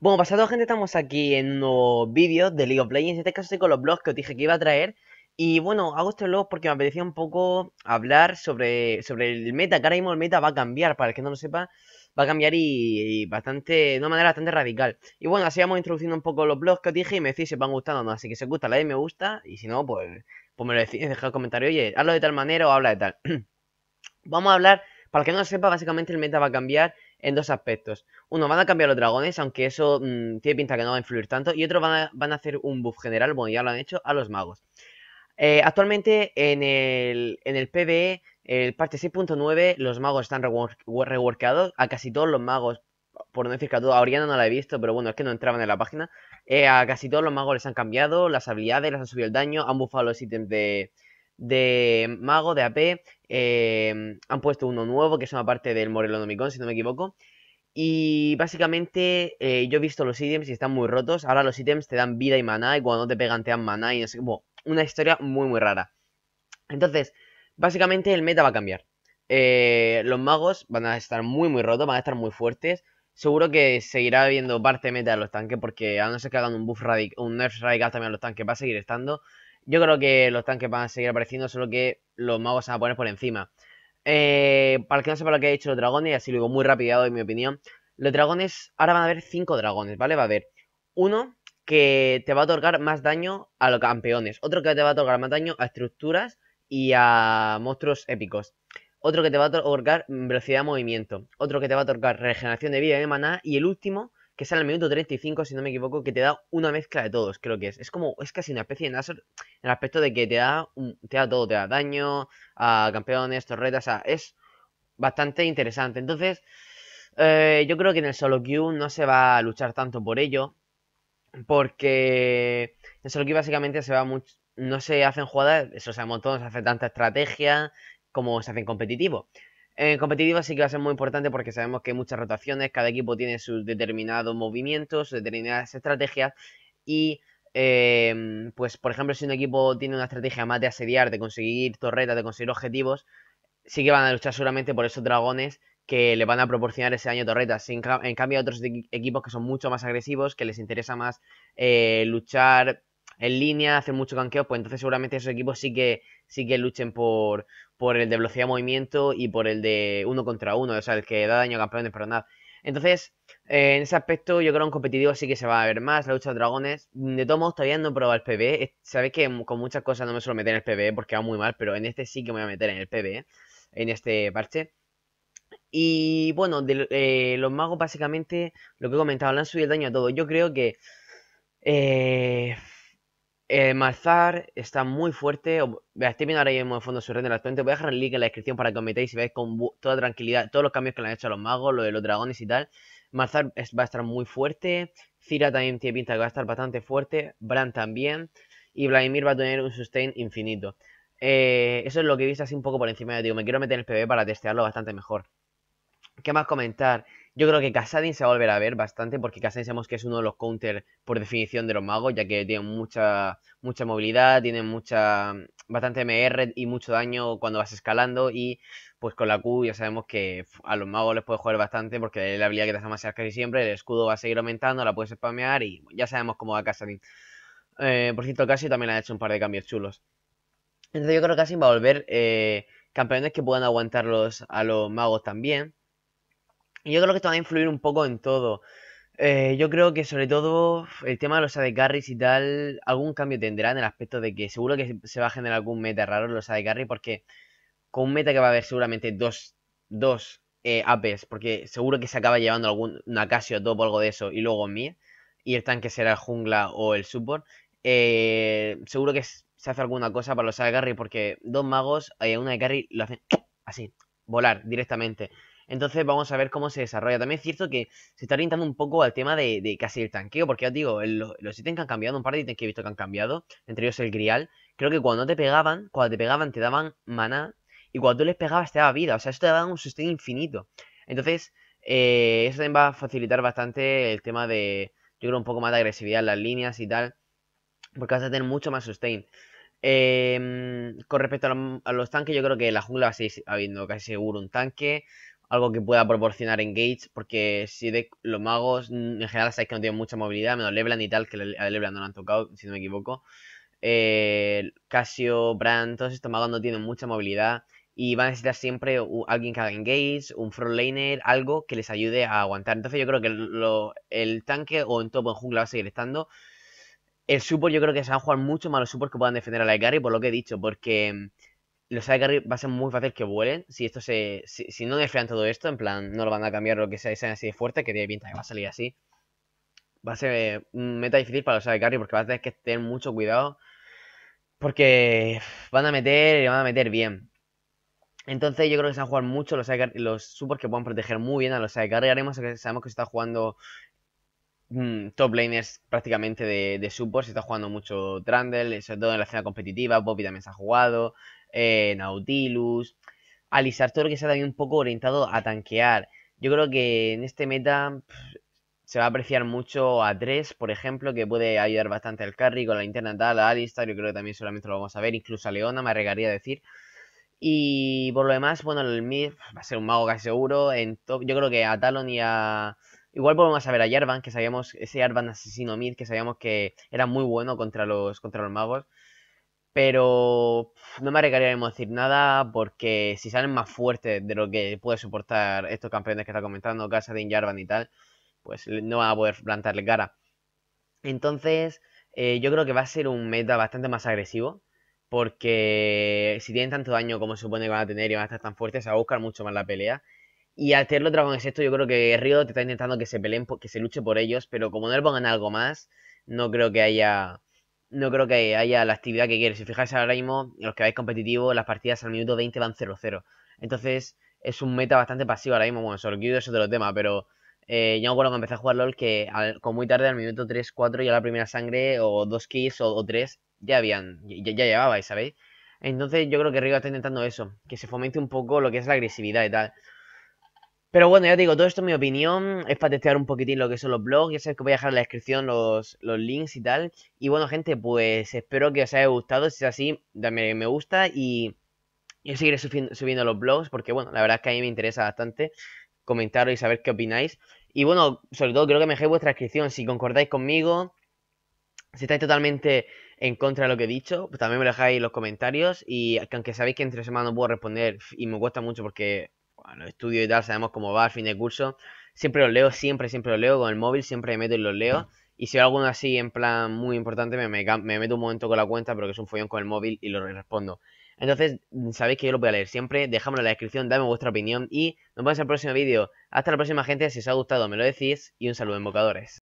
Bueno, pasado gente, estamos aquí en un nuevo vídeo de League of Legends, en este caso estoy con los blogs que os dije que iba a traer Y bueno, hago estos blogs porque me apetecía un poco hablar sobre, sobre el meta, que ahora mismo el meta va a cambiar, para el que no lo sepa Va a cambiar y, bastante, de una manera bastante radical Y bueno, así vamos introduciendo un poco los blogs que os dije y me decís si os van gustando o no Así que si os gusta, la like, me gusta, y si no, pues, pues me lo decís, dejad el comentario, oye, hazlo de tal manera o habla de tal Vamos a hablar, para el que no lo sepa, básicamente el meta va a cambiar en dos aspectos. Uno, van a cambiar los dragones, aunque eso mm, tiene pinta que no va a influir tanto. Y otro, van a, hacer un buff general, bueno, ya lo han hecho, a los magos. Eh, actualmente en el, en el PBE, el parte 6.9, los magos están reworkados. A casi todos los magos, por no decir que a todos, a no la he visto, pero bueno, es que no entraban en la página. Eh, a casi todos los magos les han cambiado las habilidades, les han subido el daño, han buffado los ítems de, de mago, de AP. Em, han puesto uno nuevo, que es una parte del Morelonomicon, si no me equivoco. Y básicamente eh, yo he visto los ítems y están muy rotos. Ahora los ítems te dan vida y maná y cuando no te pegan te dan maná y no sé, una historia muy muy rara. Entonces, básicamente el meta va a cambiar. Eh, los magos van a estar muy muy rotos, van a estar muy fuertes. Seguro que seguirá habiendo parte meta de los tanques porque a no ser que hagan un buff radical, un nerf radical también a los tanques, va a seguir estando. Yo creo que los tanques van a seguir apareciendo, solo que los magos se van a poner por encima. Eh, para el que no sepa lo que he dicho los dragones, y así lo digo muy rápido en mi opinión. Los dragones, ahora van a haber 5 dragones, ¿vale? Va a haber uno que te va a otorgar más daño a los campeones, otro que te va a otorgar más daño a estructuras y a monstruos épicos, otro que te va a otorgar velocidad de movimiento, otro que te va a otorgar regeneración de vida y de maná, y el último que sale al minuto 35, si no me equivoco, que te da una mezcla de todos, creo que es. Es como, es casi una especie de Nasor en el aspecto de que te da, te da todo, te da daño, a campeones, torretas, o sea, es bastante interesante. Entonces, eh, yo creo que en el solo queue no se va a luchar tanto por ello, porque en solo queue básicamente se va no se hacen jugadas, eso sabemos todos, se hace tanta estrategia como se hacen competitivos en eh, competitiva sí que va a ser muy importante porque sabemos que hay muchas rotaciones, cada equipo tiene sus determinados movimientos, sus determinadas estrategias y eh, pues por ejemplo si un equipo tiene una estrategia más de asediar, de conseguir torretas, de conseguir objetivos, sí que van a luchar solamente por esos dragones que le van a proporcionar ese daño torretas. En, cambio, hay otros equipos que son mucho más agresivos, que les interesa más eh, luchar en línea, hacen mucho canqueo, pues entonces seguramente esos equipos sí que, sí que luchen por, por el de velocidad de movimiento y por el de uno contra uno, o sea, el que da daño a campeones, pero nada. Entonces, eh, en ese aspecto, yo creo que en competitivo sí que se va a ver más, la lucha de dragones. De todos modos, todavía no he probado el PvE. Sabéis que con muchas cosas no me suelo meter en el PvE porque va muy mal, pero en este sí que me voy a meter en el PvE, en este parche. Y bueno, de, eh, los magos básicamente, lo que he comentado, han subido el daño a todo. Yo creo que... Eh, Marzar Malzar está muy fuerte. Estoy viendo ahora mismo en fondo su render actualmente. Voy a dejar el link en la descripción para que os metáis y veáis con toda tranquilidad todos los cambios que le han hecho a los magos, lo de los dragones y tal. Malzar va a estar muy fuerte. Cira también tiene pinta que va a estar bastante fuerte. Bran también. Y Vladimir va a tener un sustain infinito. Eh, eso es lo que he visto así un poco por encima. de digo, me quiero meter en el PB para testearlo bastante mejor. ¿Qué más comentar? Yo creo que Kassadin se va a volver a ver bastante porque Kasadin sabemos que es uno de los counters por definición de los magos, ya que tiene mucha, mucha movilidad, tiene mucha bastante MR y mucho daño cuando vas escalando y pues con la Q ya sabemos que a los magos les puede jugar bastante porque la habilidad que te hace más casi siempre, el escudo va a seguir aumentando, la puedes spamear y ya sabemos cómo va Kassadin eh, por cierto, Kasadin también ha hecho un par de cambios chulos. Entonces yo creo que Kasadin va a volver eh, campeones que puedan aguantarlos a los magos también yo creo que esto va a influir un poco en todo. Eh, yo creo que sobre todo el tema de los AD Carries y tal, algún cambio tendrá en el aspecto de que seguro que se va a generar algún meta raro en los AD Carries porque con un meta que va a haber seguramente dos, dos eh, APs, porque seguro que se acaba llevando algún una Casio Top o algo de eso y luego mí y el tanque será el jungla o el support, eh, seguro que se hace alguna cosa para los AD Carries porque dos magos, una de carry lo hacen así, volar directamente. Entonces vamos a ver cómo se desarrolla. También es cierto que se está orientando un poco al tema de, casi el tanqueo, porque ya os digo, los ítems que han cambiado, un par de ítems que he visto que han cambiado, entre ellos el grial, creo que cuando te pegaban, cuando te pegaban te daban maná, y cuando tú les pegabas te daba vida, o sea, eso te daba un sustain infinito. Entonces, eh, eso también va a facilitar bastante el tema de, yo creo, un poco más de agresividad en las líneas y tal, porque vas a tener mucho más sustain. Em, con respecto a, los tanques, yo creo que la jungla va a seguir habiendo casi seguro un tanque algo que pueda proporcionar engage, porque si de los magos mm, en general sabéis que no tienen mucha movilidad, menos Leblanc y tal, que a Leblanc no lo han tocado, si no me equivoco. Eh, Casio, Brand, todos estos magos no tienen mucha movilidad y van a necesitar siempre alguien que haga engage, un frontlaner, algo que les ayude a aguantar. Entonces yo creo que el tanque o en top o en jungla va a seguir estando. El support yo creo que se van a jugar mucho más los supports que puedan defender a la Ikari, por lo que he dicho, porque mm, los sidecarry va a ser muy fácil que vuelen. Si esto se. Si, no desfrian todo esto, en plan, no lo van a cambiar lo que sea, sean así de fuerte, que tiene pinta que va a salir así. Va a ser eh, un meta difícil para los sidecarry porque va a tener que tener mucho cuidado. Porque van a meter y van a meter bien. Entonces yo creo que se van a jugar mucho los, los supers que puedan proteger muy bien a los sidecarry Haremos sabemos que se está jugando mm, top laners prácticamente de, de supers. Se está jugando mucho Trundle, sobre todo en la escena competitiva. Bobby también se ha jugado. Eh, Nautilus, Alistar, todo lo que sea también un poco orientado a tanquear. Yo creo que en este meta se va a apreciar mucho a 3, por ejemplo, que puede ayudar bastante al carry con la interna tal, a Alistar, yo creo que también solamente lo vamos a ver, incluso a Leona me arriesgaría decir. Y por lo demás, bueno, el mid va a ser un mago casi seguro. En yo creo que a Talon y a... Igual podemos a ver a Jarvan, que sabíamos, ese Jarvan asesino mid, que sabíamos que era muy bueno contra los, contra los magos pero no me arriesgaría a decir nada porque si salen más fuertes de lo que puede soportar estos campeones que está comentando, de Jarvan y tal, pues no va a poder plantarle cara. Entonces, eh, yo creo que va a ser un meta bastante más agresivo porque si tienen tanto daño como se supone que van a tener y van a estar tan fuertes, se va a buscar mucho más la pelea. Y al tenerlo Dragon es esto, yo creo que Río te está intentando que se peleen, que se luche por ellos, pero como no le pongan algo más, no creo que haya no creo que haya la actividad que quiere. Si fijáis ahora mismo, los que vais competitivo, las partidas al minuto 20 van 0-0. Entonces, es un meta bastante pasivo ahora mismo. Bueno, sobre eso de los tema, pero eh, yo me acuerdo que empecé a jugar LOL que con muy tarde, al minuto 3-4, ya la primera sangre, o dos kills, o, tres, ya habían, ya, ya llevabais, ¿sabéis? Entonces, yo creo que Riga está intentando eso, que se fomente un poco lo que es la agresividad y tal. Pero bueno, ya digo, todo esto es mi opinión, es para testear un poquitín lo que son los blogs, ya sabéis que voy a dejar en la descripción los, links y tal. Y bueno, gente, pues espero que os haya gustado, si es así, dame me gusta y yo seguiré subiendo, los blogs porque bueno, la verdad es que a mí me interesa bastante comentaros y saber qué opináis. Y bueno, sobre todo creo que me dejéis vuestra descripción, si concordáis conmigo, si estáis totalmente en contra de lo que he dicho, pues también me dejáis los comentarios. Y aunque sabéis que entre semana no puedo responder y me cuesta mucho porque bueno, estudio y tal, sabemos cómo va al fin de curso. Siempre los leo, siempre, siempre los leo. Con el móvil siempre me meto y los leo. Y si hay alguno así, en plan muy importante, me, me, meto un momento con la cuenta, pero que es un follón con el móvil y lo respondo. Entonces, sabéis que yo lo voy a leer siempre. Dejadme en la descripción, dame vuestra opinión y nos vemos en el próximo vídeo. Hasta la próxima, gente. Si os ha gustado, me lo decís y un saludo, invocadores.